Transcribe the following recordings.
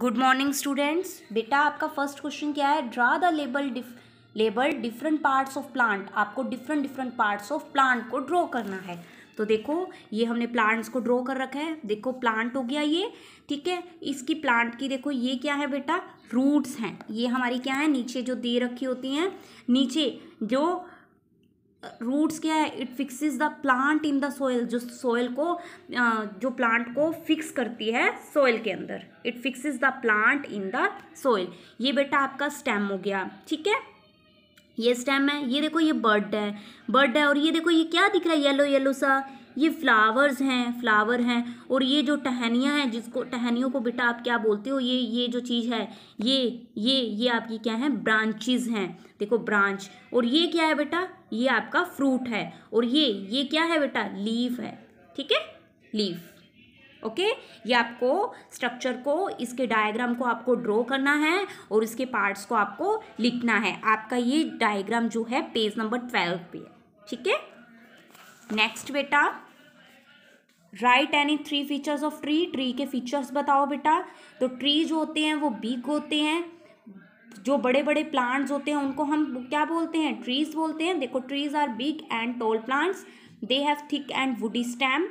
Good morning students बेटा आपका first question क्या है draw the label label different parts of plant आपको different different parts of plant को ड्रॉ करना है तो देखो ये हमने प्लांट्स को ड्रॉ कर रखा है देखो प्लांट हो गया ये ठीक है इसकी प्लांट की देखो ये क्या है बेटा रूट्स हैं ये हमारी क्या है नीचे जो दे रखी होती हैं नीचे जो रूट्स क्या है it fixes the plant in the soil जो सोयल को जो प्लांट को फिक्स करती है सोयल के अंदर it fixes the plant in the soil ये बेटा आपका स्टेम हो गया ठीक है ये स्टेम है ये देखो ये बर्ड है बर्ड है और ये देखो ये क्या दिख रहा है येलो येलो सा ये फ्लावर्स हैं फ्लावर हैं और ये जो टहनियाँ हैं जिसको टहनियों को बेटा आप क्या बोलते हो ये ये जो चीज़ है ये ये ये आपकी क्या है ब्रांचेज हैं देखो ब्रांच और ये क्या है बेटा ये आपका फ्रूट है और ये ये क्या है बेटा लीव है ठीक है लीव ओके okay? ये आपको स्ट्रक्चर को इसके डायग्राम को आपको ड्रॉ करना है और इसके पार्ट्स को आपको लिखना है आपका ये डायग्राम जो है पेज नंबर ट्वेल्व पे है ठीक है नेक्स्ट बेटा write any three features of tree tree के फीचर्स बताओ बेटा तो ट्री जो होते हैं वो बिग होते हैं जो बड़े बड़े प्लांट्स होते हैं उनको हम क्या बोलते हैं ट्रीज बोलते हैं देखो trees are big and tall plants they have thick and woody stem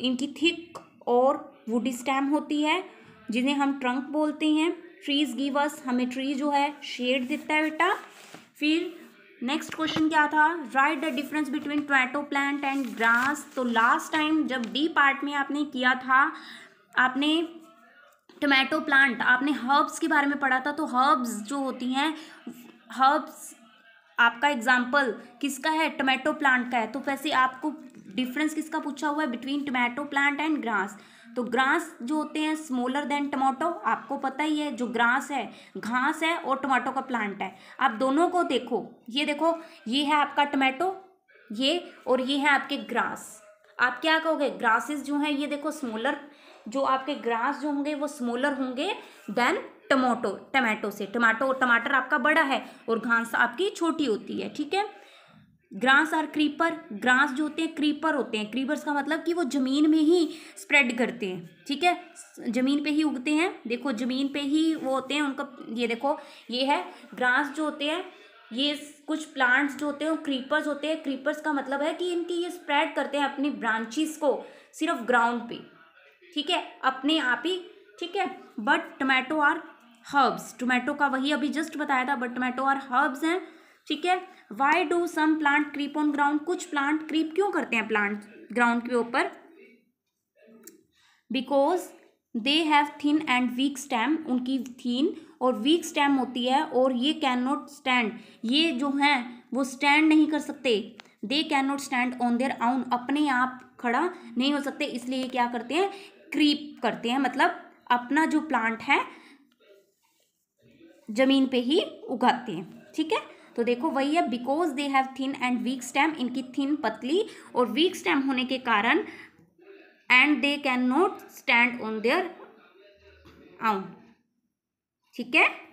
इनकी थिक और वुडी स्टैम होती है जिन्हें हम ट्रंक बोलते हैं ट्रीज अस हमें ट्री जो है शेड देता है बेटा फिर नेक्स्ट क्वेश्चन क्या था write the difference between tomato plant and grass तो लास्ट टाइम जब डी पार्ट में आपने किया था आपने टोमेटो प्लांट आपने हर्ब्स के बारे में पढ़ा था तो हर्ब्स जो होती हैं हर्ब्स आपका एग्जाम्पल किसका है टोमेटो प्लांट का है तो वैसे आपको डिफरेंस किसका पूछा हुआ है between tomato plant and grass तो ग्रास जो होते हैं स्मॉलर देन टमाटो आपको पता ही है जो ग्रास है घास है और टमाटो का प्लांट है आप दोनों को देखो ये देखो ये है आपका टमाटो ये और ये है आपके ग्रास आप क्या कहोगे ग्रासेस जो हैं ये देखो स्मॉलर जो आपके ग्रास जो होंगे वो स्मॉलर होंगे देन टमाटो टमाटो से टमाटो टमाटर आपका बड़ा है और घास आपकी छोटी होती है ठीक है ग्रास आर क्रीपर ग्रास जो होते हैं क्रीपर होते हैं क्रीपर्स का मतलब कि वो ज़मीन में ही स्प्रेड करते हैं ठीक है ज़मीन पे ही उगते हैं देखो ज़मीन पे ही वो होते हैं उनका ये देखो ये है ग्रास जो होते हैं ये कुछ प्लांट्स जो होते हैं वो क्रीपर्स होते हैं क्रीपर्स का मतलब है कि इनकी ये स्प्रेड करते हैं अपनी ब्रांचिस को सिर्फ ग्राउंड पे ठीक है अपने आप ही ठीक है but tomato are herbs tomato का वही अभी जस्ट बताया था बट टोमेटो आर हर्ब्स हैं ठीक है why do some plant creep on ground कुछ प्लांट क्रीप क्यों करते हैं प्लांट ग्राउंड के ऊपर because they have thin and weak stem उनकी थीन और वीक स्टैम होती है और ये कैन नॉट स्टैंड ये जो हैं वो स्टैंड नहीं कर सकते they can not stand on their own अपने आप खड़ा नहीं हो सकते इसलिए ये क्या करते हैं क्रीप करते हैं मतलब अपना जो प्लांट है ज़मीन पे ही उगाते हैं ठीक है तो देखो वही है because they have thin and weak stem इनकी थिन पतली और वीक स्टेम होने के कारण and they can not stand on their own ठीक है